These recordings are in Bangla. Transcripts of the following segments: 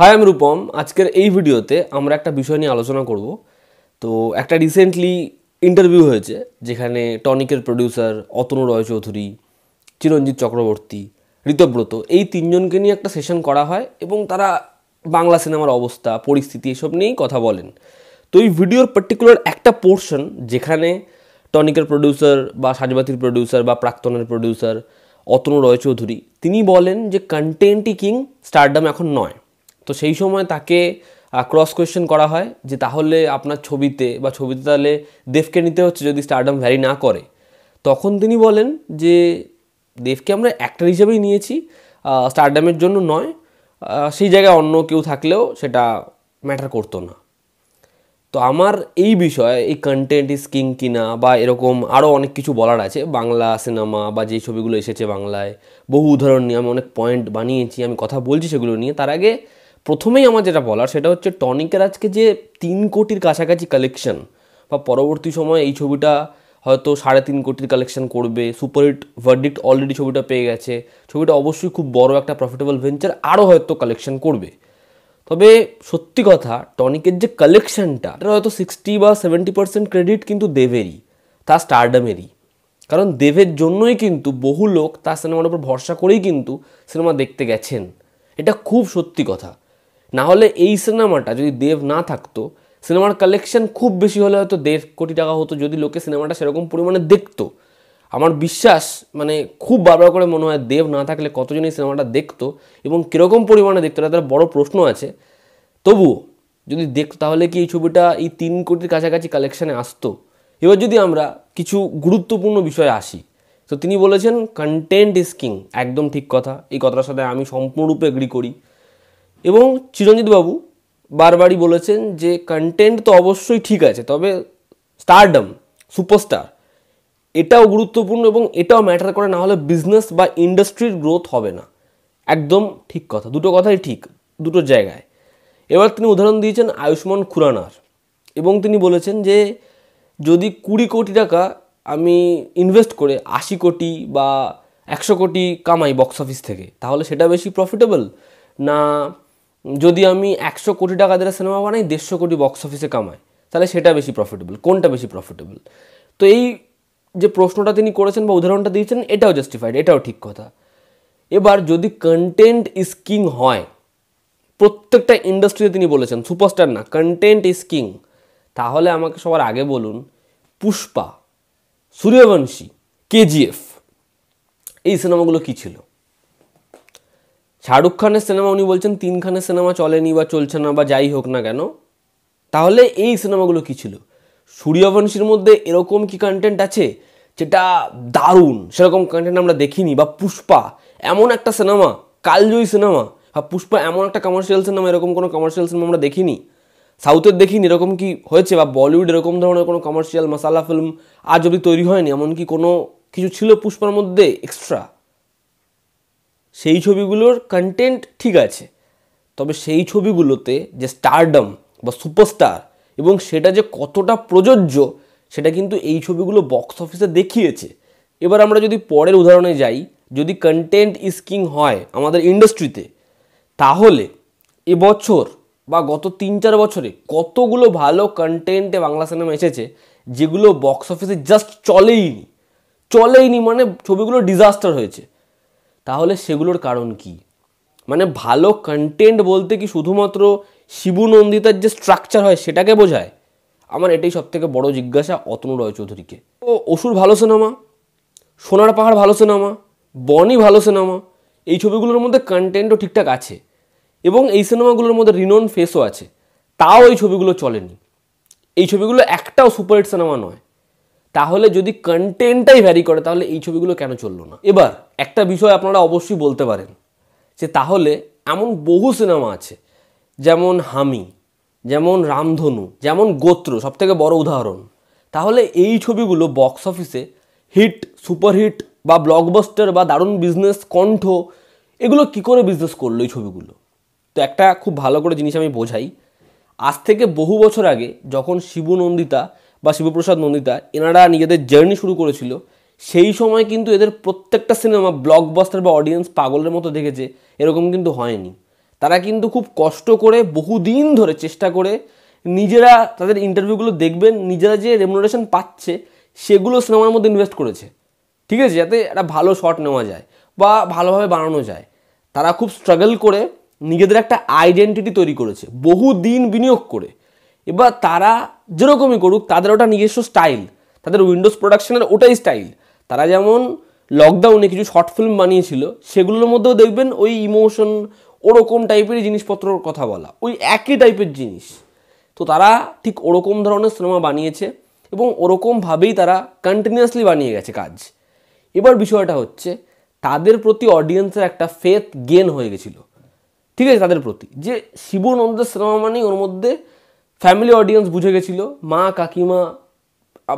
হাই আমি রূপম আজকের এই ভিডিওতে আমরা একটা বিষয় নিয়ে আলোচনা করব তো একটা রিসেন্টলি ইন্টারভিউ হয়েছে যেখানে টনিকের প্রডিউসার অতনু রয় চৌধুরী চিরঞ্জিত চক্রবর্তী ঋতব্রত এই তিনজনকে নিয়ে একটা সেশন করা হয় এবং তারা বাংলা সিনেমার অবস্থা পরিস্থিতি এসব নিয়েই কথা বলেন তো এই ভিডিওর পার্টিকুলার একটা পোর্শন যেখানে টনিকের প্রডিউসার বা সাজবাতির প্রডিউসার বা প্রাক্তনের প্রডিউসার অতনু রয় চৌধুরী তিনি বলেন যে কন্টেন্টই কিং স্টারডাম এখন নয় তো সেই সময় তাকে ক্রস কোয়েশ্চেন করা হয় যে তাহলে আপনার ছবিতে বা ছবিতে তাহলে দেবকে নিতে হচ্ছে যদি স্টারডাম ভ্যারি না করে তখন তিনি বলেন যে দেবকে আমরা অ্যাক্টর হিসেবেই নিয়েছি স্টারডামের জন্য নয় সেই জায়গায় অন্য কেউ থাকলেও সেটা ম্যাটার করতো না তো আমার এই বিষয়ে এই কন্টেন্ট ইজ কিং কিনা বা এরকম আরও অনেক কিছু বলার আছে বাংলা সিনেমা বা যে ছবিগুলো এসেছে বাংলায় বহু উদাহরণ নিয়ে আমি অনেক পয়েন্ট বানিয়েছি আমি কথা বলছি সেগুলো নিয়ে তার আগে প্রথমেই আমার যেটা বলার সেটা হচ্ছে টনিকের আজকে যে তিন কোটির কাছাকাছি কালেকশন বা পরবর্তী সময়ে এই ছবিটা হয়তো সাড়ে তিন কোটির কালেকশন করবে সুপারহিট ভার্ডিক্ট অলরেডি ছবিটা পেয়ে গেছে ছবিটা অবশ্যই খুব বড় একটা প্রফিটেবল ভেঞ্চার আরও হয়তো কালেকশন করবে তবে সত্যি কথা টনিকের যে কালেকশনটা এটা হয়তো সিক্সটি বা সেভেন্টি পার্সেন্ট ক্রেডিট কিন্তু দেবেরই তা স্টারডামেরই কারণ দেবের জন্যই কিন্তু বহু লোক তার সিনেমার উপর ভরসা করেই কিন্তু সিনেমা দেখতে গেছেন এটা খুব সত্যি কথা না হলে এই সিনেমাটা যদি দেব না থাকতো সিনেমার কালেকশন খুব বেশি হলে হয়তো দেড় কোটি টাকা হতো যদি লোকে সিনেমাটা সেরকম পরিমাণে দেখতো আমার বিশ্বাস মানে খুব বারবার করে মনে হয় দেব না থাকলে কতজন এই সিনেমাটা দেখতো এবং কীরকম পরিমাণে দেখতো তাদের বড় প্রশ্ন আছে তবুও যদি দেখতো তাহলে কি এই ছবিটা এই তিন কোটির কাছাকাছি কালেকশানে আসতো এবার যদি আমরা কিছু গুরুত্বপূর্ণ বিষয়ে আসি তো তিনি বলেছেন কন্টেন্ট ইজ কিং একদম ঠিক কথা এই কথাটার সাথে আমি সম্পূর্ণরূপে এগ্রি করি এবং চিরঞ্জিতবাবু বারবারই বলেছেন যে কন্টেন্ট তো অবশ্যই ঠিক আছে তবে স্টারডম সুপারস্টার এটাও গুরুত্বপূর্ণ এবং এটাও ম্যাটার করে না হলে বিজনেস বা ইন্ডাস্ট্রির গ্রোথ হবে না একদম ঠিক কথা দুটো কথাই ঠিক দুটো জায়গায় এবার তিনি উদাহরণ দিয়েছেন আয়ুষ্মান খুরানার এবং তিনি বলেছেন যে যদি কুড়ি কোটি টাকা আমি ইনভেস্ট করে আশি কোটি বা একশো কোটি কামাই বক্স অফিস থেকে তাহলে সেটা বেশি প্রফিটেবল না যদি আমি একশো কোটি টাকা দিয়ে সিনেমা বানাই দেড়শো কোটি বক্স অফিসে কামাই তাহলে সেটা বেশি প্রফিটেবল কোনটা বেশি প্রফিটেবল তো এই যে প্রশ্নটা তিনি করেছেন বা উদাহরণটা দিয়েছেন এটাও জাস্টিফাইড এটাও ঠিক কথা এবার যদি কন্টেন্ট স্কিং কিং হয় প্রত্যেকটা ইন্ডাস্ট্রিতে তিনি বলেছেন সুপারস্টার না কন্টেন্ট স্কিং কিং তাহলে আমাকে সবার আগে বলুন পুষ্পা সূর্যবংশী কেজিএফ এই সিনেমাগুলো কী ছিল শাহরুখ খানের সিনেমা উনি বলছেন তিন খানের সিনেমা চলেনি বা চলছে না বা যাই হোক না কেন তাহলে এই সিনেমাগুলো কী ছিল সূর্যবংশীর মধ্যে এরকম কি কন্টেন্ট আছে যেটা দারুণ সেরকম কন্টেন্ট আমরা দেখিনি বা পুষ্পা এমন একটা সিনেমা কালজয়ী সিনেমা বা পুষ্পা এমন একটা কমার্শিয়াল সিনেমা এরকম কোনো কমার্শিয়াল সিনেমা আমরা দেখিনি সাউথের দেখিনি এরকম কি হয়েছে বা বলিউড এরকম ধরনের কোনো কমার্শিয়াল মশালা ফিল্ম আজ যদি তৈরি হয়নি এমনকি কোনো কিছু ছিল পুষ্পার মধ্যে এক্সট্রা সেই ছবিগুলোর কন্টেন্ট ঠিক আছে তবে সেই ছবিগুলোতে যে স্টারডম বা সুপারস্টার এবং সেটা যে কতটা প্রযোজ্য সেটা কিন্তু এই ছবিগুলো বক্স অফিসে দেখিয়েছে এবার আমরা যদি পরের উদাহরণে যাই যদি কন্টেন্ট স্কিং হয় আমাদের ইন্ডাস্ট্রিতে তাহলে এবছর বা গত তিন চার বছরে কতগুলো ভালো কন্টেন্টে বাংলা সিনেমা এসেছে যেগুলো বক্স অফিসে জাস্ট চলেইনি চলেইনি মানে ছবিগুলো ডিজাস্টার হয়েছে তাহলে সেগুলোর কারণ কি মানে ভালো কন্টেন্ট বলতে কি শুধুমাত্র শিবু নন্দিতার যে স্ট্রাকচার হয় সেটাকে বোঝায় আমার এটাই সবথেকে বড় জিজ্ঞাসা অতনু রয় চৌধুরীকে ও অসুর ভালো সিনেমা সোনার পাহাড় ভালো সিনেমা বনি ভালো সিনেমা এই ছবিগুলোর মধ্যে কন্টেন্টও ঠিকঠাক আছে এবং এই সিনেমাগুলোর মধ্যে রিনোন ফেসও আছে তাও এই ছবিগুলো চলেনি এই ছবিগুলো একটাও সুপারহিট সিনেমা নয় তাহলে যদি কন্টেন্টটাই ভ্যারি করে তাহলে এই ছবিগুলো কেন চললো না এবার একটা বিষয় আপনারা অবশ্যই বলতে পারেন যে তাহলে এমন বহু সিনেমা আছে যেমন হামি যেমন রামধনু যেমন গোত্র সবথেকে বড় উদাহরণ তাহলে এই ছবিগুলো বক্স অফিসে হিট সুপারহিট বা ব্লকবাস্টার বা দারুণ বিজনেস কণ্ঠ এগুলো কী করে বিজনেস করলো এই ছবিগুলো তো একটা খুব ভালো করে জিনিস আমি বোঝাই আজ থেকে বহু বছর আগে যখন শিবনন্দিতা বা শিবপ্রসাদ নন্দিতা এনারা নিজেদের জার্নি শুরু করেছিল সেই সময় কিন্তু এদের প্রত্যেকটা সিনেমা ব্লকবাস্টার বা অডিয়েন্স পাগলের মতো দেখেছে এরকম কিন্তু হয়নি তারা কিন্তু খুব কষ্ট করে বহুদিন ধরে চেষ্টা করে নিজেরা তাদের ইন্টারভিউগুলো দেখবেন নিজেরা যে রেমুনারেশন পাচ্ছে সেগুলো সিনেমার মধ্যে ইনভেস্ট করেছে ঠিক আছে যাতে একটা ভালো শট নেওয়া যায় বা ভালোভাবে বানানো যায় তারা খুব স্ট্রাগল করে নিজেদের একটা আইডেন্টিটি তৈরি করেছে বহু দিন বিনিয়োগ করে এবার তারা যেরকমই করুক তাদের ওটা নিজস্ব স্টাইল তাদের উইন্ডোজ প্রোডাকশনের ওটাই স্টাইল তারা যেমন লকডাউনে কিছু শর্ট ফিল্ম বানিয়েছিল সেগুলোর মধ্যেও দেখবেন ওই ইমোশন ওরকম টাইপেরই জিনিসপত্রর কথা বলা ওই একই টাইপের জিনিস তো তারা ঠিক ওরকম ধরনের সিনেমা বানিয়েছে এবং ওরকমভাবেই তারা কন্টিনিউয়াসলি বানিয়ে গেছে কাজ এবার বিষয়টা হচ্ছে তাদের প্রতি অডিয়েন্সের একটা ফেথ গেন হয়ে গেছিলো ঠিক আছে তাদের প্রতি যে শিবনন্দের সিনেমা মানেই ওর মধ্যে ফ্যামিলি অডিয়েন্স বুঝে গেছিলো মা কাকিমা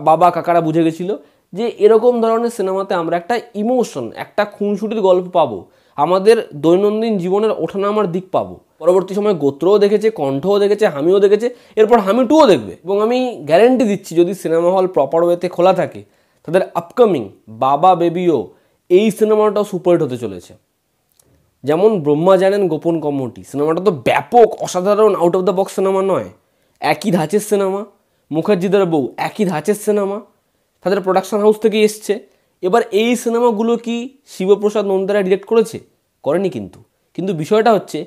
বাবা কাকারা বুঝে গেছিলো যে এরকম ধরনের সিনেমাতে আমরা একটা ইমোশন একটা খুনসুটির গল্প পাবো আমাদের দৈনন্দিন জীবনের ওঠানামার দিক পাবো পরবর্তী সময় গোত্রও দেখেছে কণ্ঠও দেখেছে হামিও দেখেছে এরপর হামি টুও দেখবে এবং আমি গ্যারেন্টি দিচ্ছি যদি সিনেমা হল প্রপার ওয়েতে খোলা থাকে তাদের আপকামিং বাবা বেবিও এই সিনেমাটাও সুপারহিট হতে চলেছে যেমন ব্রহ্মা জানেন গোপন কমটি সিনেমাটা তো ব্যাপক অসাধারণ out of the box cinema নয় একই ধাঁচের সিনেমা মুখার্জিদের বউ একই ধাঁচের সিনেমা তাদের প্রোডাকশন হাউস থেকে এসছে এবার এই সিনেমাগুলো কি শিবপ্রসাদ নন্দারা ডিরেক্ট করেছে করেনি কিন্তু কিন্তু বিষয়টা হচ্ছে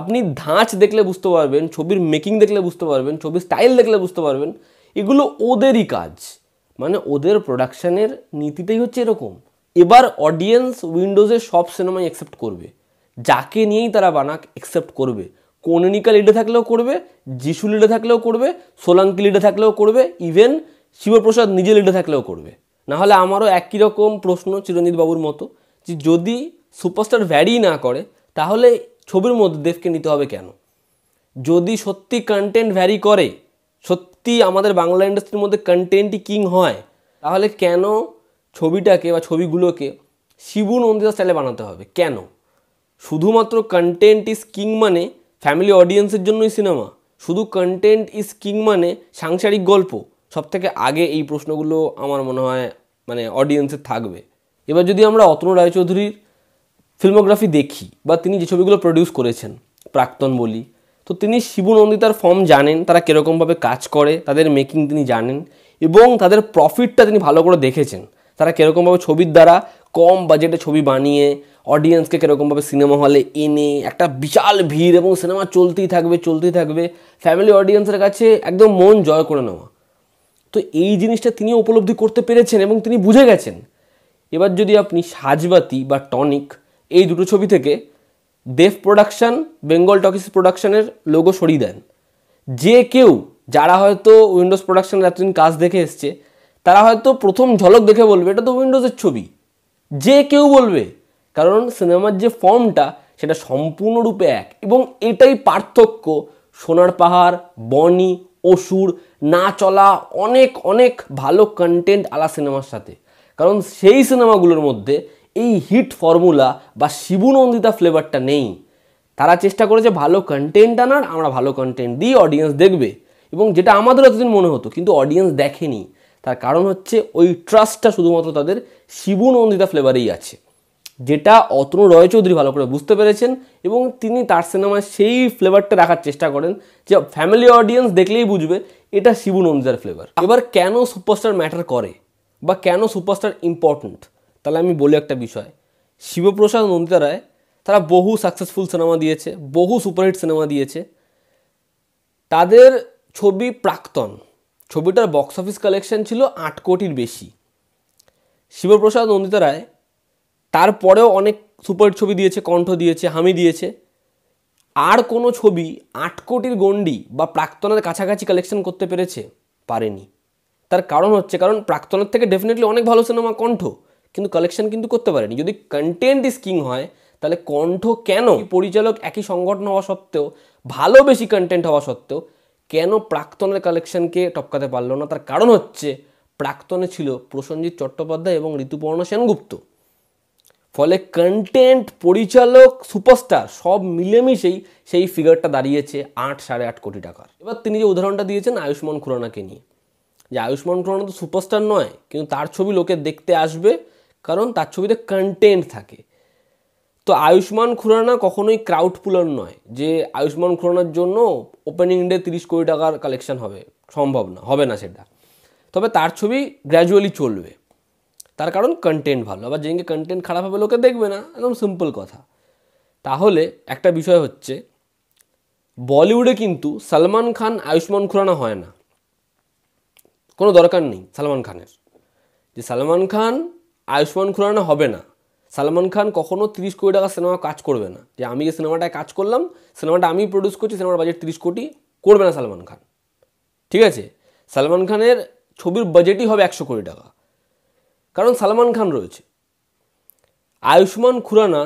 আপনি ধাঁচ দেখলে বুঝতে পারবেন ছবির মেকিং দেখলে বুঝতে পারবেন ছবির স্টাইল দেখলে বুঝতে পারবেন এগুলো ওদেরই কাজ মানে ওদের প্রোডাকশানের নীতিতেই হচ্ছে এরকম এবার অডিয়েন্স উইন্ডোজের সব সিনেমাই অ্যাকসেপ্ট করবে যাকে নিয়েই তারা বানাক অ্যাকসেপ্ট করবে কননিকা লিডে থাকলেও করবে যিশু লিডে থাকলেও করবে সোলাঙ্কি লিডে থাকলেও করবে ইভেন শিবপ্রসাদ নিজে লিডে থাকলেও করবে না হলে আমারও একই রকম প্রশ্ন চিরঞ্জিত বাবুর মতো যে যদি সুপারস্টার ভ্যারি না করে তাহলে ছবির মধ্যে দেবকে নিতে হবে কেন যদি সত্যি কন্টেন্ট ভ্যারি করে সত্যি আমাদের বাংলা ইন্ডাস্ট্রির মধ্যে কন্টেন্টই কিং হয় তাহলে কেন ছবিটাকে বা ছবিগুলোকে শিবু নন্দিতা স্টাইলে বানাতে হবে কেন শুধুমাত্র কন্টেন্ট ইজ কিং মানে ফ্যামিলি অডিয়েন্সের জন্যই সিনেমা শুধু কন্টেন্ট ইজ কিং মানে সাংসারিক গল্প সবথেকে আগে এই প্রশ্নগুলো আমার মনে হয় মানে অডিয়েন্সের থাকবে এবার যদি আমরা অতন রায়চৌধুরীর ফিল্মোগ্রাফি দেখি বা তিনি যে ছবিগুলো প্রডিউস করেছেন প্রাক্তন বলি তো তিনি শিবু নন্দিতার ফর্ম জানেন তারা কীরকমভাবে কাজ করে তাদের মেকিং তিনি জানেন এবং তাদের প্রফিটটা তিনি ভালো করে দেখেছেন তারা কীরকমভাবে ছবির দ্বারা কম বাজেটে ছবি বানিয়ে অডিয়েন্সকে কীরকমভাবে সিনেমা হলে এনে একটা বিশাল ভিড় এবং সিনেমা চলতেই থাকবে চলতেই থাকবে ফ্যামিলি অডিয়েন্সের কাছে একদম মন জয় করে নেওয়া তো এই জিনিসটা তিনি উপলব্ধি করতে পেরেছেন এবং তিনি বুঝে গেছেন এবার যদি আপনি সাজবাতি বা টনিক এই দুটো ছবি থেকে দেব প্রোডাকশান বেঙ্গল টকিস প্রোডাকশানের লোগো সরিয়ে দেন যে কেউ যারা হয়তো উইন্ডোজ প্রোডাকশানের এতদিন কাজ দেখে এসছে তারা হয়তো প্রথম ঝলক দেখে বলবে এটা তো উইন্ডোজের ছবি যে কেউ বলবে কারণ সিনেমার যে ফর্মটা সেটা সম্পূর্ণরূপে এক এবং এটাই পার্থক্য সোনার পাহাড় বনি অসুর না চলা অনেক অনেক ভালো কন্টেন্ট আলা সিনেমার সাথে কারণ সেই সিনেমাগুলোর মধ্যে এই হিট ফর্মুলা বা শিবুনন্দিতা ফ্লেভারটা নেই তারা চেষ্টা করেছে ভালো কন্টেন্ট আনার আমরা ভালো কন্টেন্ট দিই অডিয়েন্স দেখবে এবং যেটা আমাদের এতদিন মনে হতো কিন্তু অডিয়েন্স দেখেনি তার কারণ হচ্ছে ওই ট্রাস্টটা শুধুমাত্র তাদের শিবুনন্দিতা ফ্লেভারেই আছে যেটা অতনু রয় চৌধুরী ভালো করে বুঝতে পেরেছেন এবং তিনি তার সিনেমায় সেই ফ্লেভারটা রাখার চেষ্টা করেন যে ফ্যামিলি অডিয়েন্স দেখলেই বুঝবে এটা শিবু নন্দার ফ্লেভার এবার কেন সুপারস্টার ম্যাটার করে বা কেন সুপারস্টার ইম্পর্ট্যান্ট তাহলে আমি বলি একটা বিষয় শিবপ্রসাদ নন্দিতা রায় তারা বহু সাকসেসফুল সিনেমা দিয়েছে বহু সুপারহিট সিনেমা দিয়েছে তাদের ছবি প্রাক্তন ছবিটার বক্স অফিস কালেকশন ছিল আট কোটির বেশি শিবপ্রসাদ নন্দিতা রায় তারপরেও অনেক সুপার ছবি দিয়েছে কণ্ঠ দিয়েছে হামি দিয়েছে আর কোনো ছবি আট কোটির গণ্ডি বা প্রাক্তনের কাছাকাছি কালেকশন করতে পেরেছে পারেনি তার কারণ হচ্ছে কারণ প্রাক্তনের থেকে ডেফিনেটলি অনেক ভালো সিনেমা কণ্ঠ কিন্তু কালেকশন কিন্তু করতে পারেনি যদি কন্টেন্ট ইস কিং হয় তাহলে কণ্ঠ কেন পরিচালক একই সংগঠন হওয়া সত্ত্বেও ভালো বেশি কন্টেন্ট হওয়া সত্ত্বেও কেন প্রাক্তনের কালেকশনকে টপকাতে পারলো না তার কারণ হচ্ছে প্রাক্তনে ছিল প্রসঞ্জিৎ চট্টোপাধ্যায় এবং ঋতুপর্ণ সেনগুপ্ত ফলে কন্টেন্ট পরিচালক সুপারস্টার সব মিলেমিশেই সেই ফিগারটা দাঁড়িয়েছে আট সাড়ে আট কোটি টাকার এবার তিনি যে উদাহরণটা দিয়েছেন আয়ুষ্মান খুরানাকে নিয়ে যে আয়ুষ্মান খুরানা তো সুপারস্টার নয় কিন্তু তার ছবি লোকে দেখতে আসবে কারণ তার ছবিতে কন্টেন্ট থাকে তো আয়ুষ্মান খুরানা কখনোই ক্রাউড পুলার নয় যে আয়ুষ্মান খুরানার জন্য ওপেনিং ডে তিরিশ কোটি টাকার কালেকশন হবে সম্ভব না হবে না সেটা তবে তার ছবি গ্র্যাজুয়ালি চলবে তার কারণ কন্টেন্ট ভালো আবার যেদিনকে কন্টেন্ট খারাপ হবে লোকে দেখবে না একদম সিম্পল কথা তাহলে একটা বিষয় হচ্ছে বলিউডে কিন্তু সালমান খান আয়ুষ্মান খুরানা হয় না কোনো দরকার নেই সালমান খানের যে সালমান খান আয়ুষ্মান খুরানা হবে না সালমান খান কখনও তিরিশ কোটি টাকা সিনেমা কাজ করবে না যে আমি যে সিনেমাটায় কাজ করলাম সিনেমাটা আমি প্রডিউস করছি সিনেমার বাজেট তিরিশ কোটি করবে না সালমান খান ঠিক আছে সালমান খানের ছবির বাজেটই হবে একশো কোটি টাকা কারণ সালমান খান রয়েছে আয়ুষ্মান খুরানা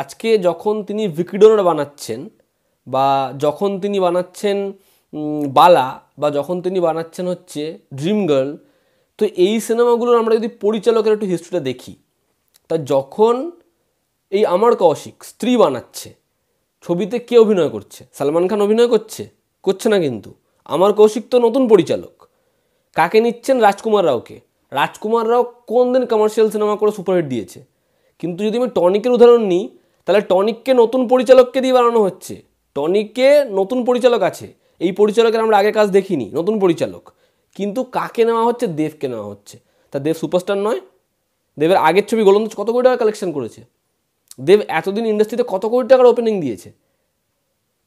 আজকে যখন তিনি ভিকিডোনার বানাচ্ছেন বা যখন তিনি বানাচ্ছেন বালা বা যখন তিনি বানাচ্ছেন হচ্ছে ড্রিম গার্ল তো এই সিনেমাগুলোর আমরা যদি পরিচালকের একটু হিস্ট্রিটা দেখি তা যখন এই আমার কৌশিক স্ত্রী বানাচ্ছে ছবিতে কে অভিনয় করছে সালমান খান অভিনয় করছে করছে না কিন্তু আমার কৌশিক তো নতুন পরিচালক কাকে নিচ্ছেন রাজকুমার রাওকে রাজকুমার রাও কোন দিন কমার্শিয়াল সিনেমা করে সুপারহিট দিয়েছে কিন্তু যদি আমি টনিকের উদাহরণ নিই তাহলে টনিককে নতুন পরিচালককে দিয়ে বানানো হচ্ছে টনিককে নতুন পরিচালক আছে এই পরিচালকের আমরা আগে কাজ দেখিনি নতুন পরিচালক কিন্তু কাকে নেওয়া হচ্ছে দেবকে নেওয়া হচ্ছে তা দেব সুপারস্টার নয় দেবের আগের ছবি গোলন্দাজ কত কোটি টাকা কালেকশন করেছে দেব এতদিন ইন্ডাস্ট্রিতে কত কোটি টাকার ওপেনিং দিয়েছে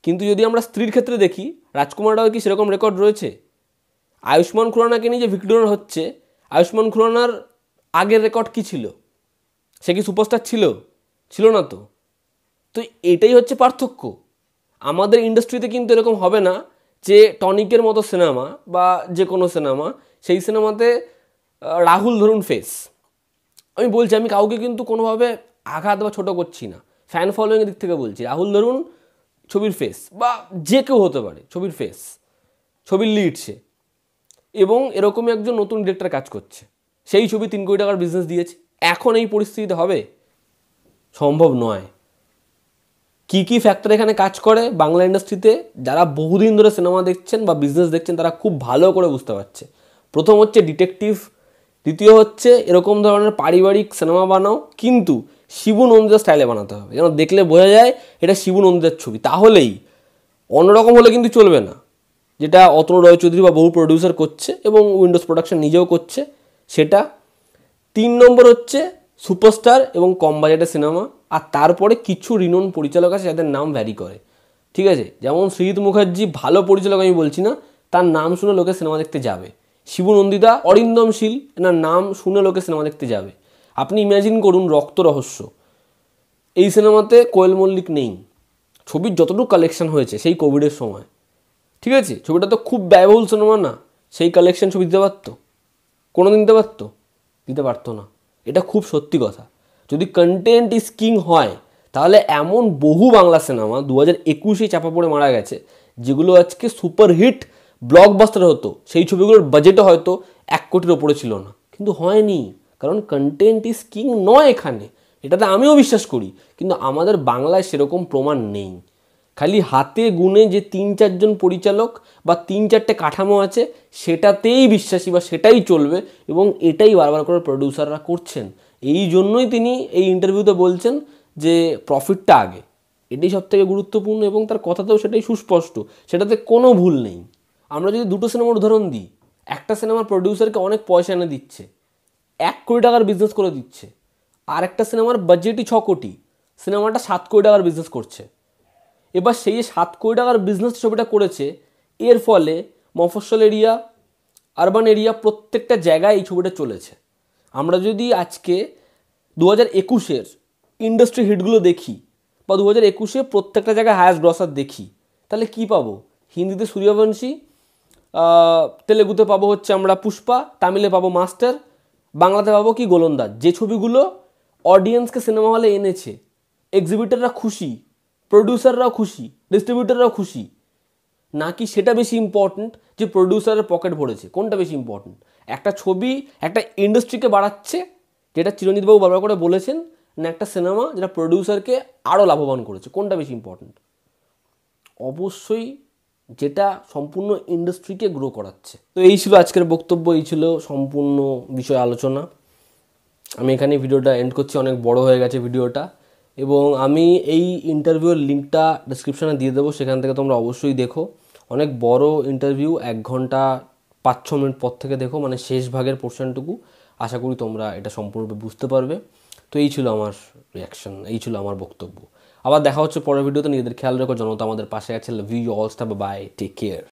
কিন্তু যদি আমরা স্ত্রীর ক্ষেত্রে দেখি রাজকুমার রাও কি সেরকম রেকর্ড রয়েছে আয়ুষ্মান খুরানাকে নিয়ে যে ভিক্টোরিয়ার হচ্ছে আয়ুষ্মান খুরানার আগের রেকর্ড কি ছিল সে কি সুপারস্টার ছিল ছিল না তো তো এটাই হচ্ছে পার্থক্য আমাদের ইন্ডাস্ট্রিতে কিন্তু এরকম হবে না যে টনিকের মতো সিনেমা বা যে কোনো সিনেমা সেই সিনেমাতে রাহুল ধরুন ফেস আমি বলছি আমি কাউকে কিন্তু কোনোভাবে আঘাত বা ছোটো করছি না ফ্যান ফলোয়িংয়ের দিক থেকে বলছি রাহুল ধরুন ছবির ফেস বা যে কেউ হতে পারে ছবির ফেস ছবির লিড সে এবং এরকমই একজন নতুন ডিরেক্টর কাজ করছে সেই ছবি তিন কোটি টাকার বিজনেস দিয়েছে এখন এই পরিস্থিতিতে হবে সম্ভব নয় কি কি ফ্যাক্টর এখানে কাজ করে বাংলা ইন্ডাস্ট্রিতে যারা বহুদিন ধরে সিনেমা দেখছেন বা বিজনেস দেখছেন তারা খুব ভালো করে বুঝতে পারছে প্রথম হচ্ছে ডিটেকটিভ দ্বিতীয় হচ্ছে এরকম ধরনের পারিবারিক সিনেমা বানাও কিন্তু শিবু নন্দিতার স্টাইলে বানাতে হবে যেন দেখলে বোঝা যায় এটা শিবু নন্দিতার ছবি তাহলেই অন্যরকম হলে কিন্তু চলবে না যেটা অতনু রয় চৌধুরী বা বহু প্রডিউসার করছে এবং উইন্ডোজ প্রোডাকশন নিজেও করছে সেটা তিন নম্বর হচ্ছে সুপারস্টার এবং কম বাজেটের সিনেমা আর তারপরে কিছু রিনোন পরিচালক আছে যাদের নাম ভ্যারি করে ঠিক আছে যেমন শ্রীজিৎ মুখার্জি ভালো পরিচালক আমি বলছি না তার নাম শুনে লোকে সিনেমা দেখতে যাবে শিবু নন্দিতা অরিন্দম শীল এনার নাম শুনে লোকে সিনেমা দেখতে যাবে আপনি ইমাজিন করুন রক্ত রহস্য এই সিনেমাতে কোয়েল মল্লিক নেই ছবির যতটুকু কালেকশন হয়েছে সেই কোভিডের সময় ঠিক আছে ছবিটা তো খুব ব্যয়বহুল সিনেমা না সেই কালেকশন ছবি দিতে পারতো কোনো দিন দিতে পারতো দিতে পারতো না এটা খুব সত্যি কথা যদি কন্টেন্ট ইজ কিং হয় তাহলে এমন বহু বাংলা সিনেমা দু হাজার একুশে চাপা পড়ে মারা গেছে যেগুলো আজকে সুপারহিট ব্লকবাস্টার হতো সেই ছবিগুলোর বাজেটও হয়তো এক কোটির ওপরে ছিল না কিন্তু হয়নি কারণ কন্টেন্ট ইস কিং নয় এখানে এটাতে আমিও বিশ্বাস করি কিন্তু আমাদের বাংলায় সেরকম প্রমাণ নেই খালি হাতে গুনে যে তিন চারজন পরিচালক বা তিন চারটে কাঠামো আছে সেটাতেই বিশ্বাসী বা সেটাই চলবে এবং এটাই বারবার করে প্রডিউসাররা করছেন এই জন্যই তিনি এই ইন্টারভিউতে বলছেন যে প্রফিটটা আগে এটাই সবথেকে গুরুত্বপূর্ণ এবং তার কথাতেও সেটাই সুস্পষ্ট সেটাতে কোনো ভুল নেই আমরা যদি দুটো সিনেমার উদাহরণ দিই একটা সিনেমার প্রডিউসারকে অনেক পয়সা এনে দিচ্ছে এক কোটি টাকার বিজনেস করে দিচ্ছে আর একটা সিনেমার বাজেটই ছ কোটি সিনেমাটা সাত কোটি টাকার বিজনেস করছে এবার সেই যে সাত কোটি টাকার বিজনেস ছবিটা করেছে এর ফলে মফস্বল এরিয়া আরবান এরিয়া প্রত্যেকটা জায়গায় এই ছবিটা চলেছে আমরা যদি আজকে দু হাজার একুশের ইন্ডাস্ট্রি হিটগুলো দেখি বা দু হাজার একুশে প্রত্যেকটা জায়গায় হায়াস গ্রসার দেখি তাহলে কি পাবো হিন্দিতে সূর্যবংশী তেলেগুতে পাবো হচ্ছে আমরা পুষ্পা তামিলে পাবো মাস্টার বাংলাতে পাবো কি গোলন্দাজ যে ছবিগুলো অডিয়েন্সকে সিনেমা হলে এনেছে এক্সিবিটাররা খুশি প্রডিউসাররাও খুশি ডিস্ট্রিবিউটাররাও খুশি নাকি সেটা বেশি ইম্পর্টেন্ট যে প্রডিউসারের পকেট ভরেছে কোনটা বেশি ইম্পর্ট্যান্ট একটা ছবি একটা ইন্ডাস্ট্রিকে বাড়াচ্ছে যেটা চিরঞ্জিতবাবু বারবার করে বলেছেন না একটা সিনেমা যেটা প্রডিউসারকে আরও লাভবান করেছে কোনটা বেশি ইম্পর্ট্যান্ট অবশ্যই যেটা সম্পূর্ণ ইন্ডাস্ট্রিকে গ্রো করাচ্ছে তো এই ছিল আজকের বক্তব্য এই ছিল সম্পূর্ণ বিষয় আলোচনা আমি এখানে ভিডিওটা এন্ড করছি অনেক বড় হয়ে গেছে ভিডিওটা এবং আমি এই ইন্টারভিউর লিঙ্কটা ডিসক্রিপশানে দিয়ে দেবো সেখান থেকে তোমরা অবশ্যই দেখো অনেক বড় ইন্টারভিউ এক ঘন্টা পাঁচ ছ মিনিট পর থেকে দেখো মানে শেষ ভাগের পোর্শনটুকু আশা করি তোমরা এটা সম্পূর্ণরূপে বুঝতে পারবে তো এই ছিল আমার রিয়াকশন এই ছিল আমার বক্তব্য আবার দেখা হচ্ছে পরের ভিডিওতে নিজেদের খেয়াল রেখো জনতা আমাদের পাশে আছে love you all star bye take care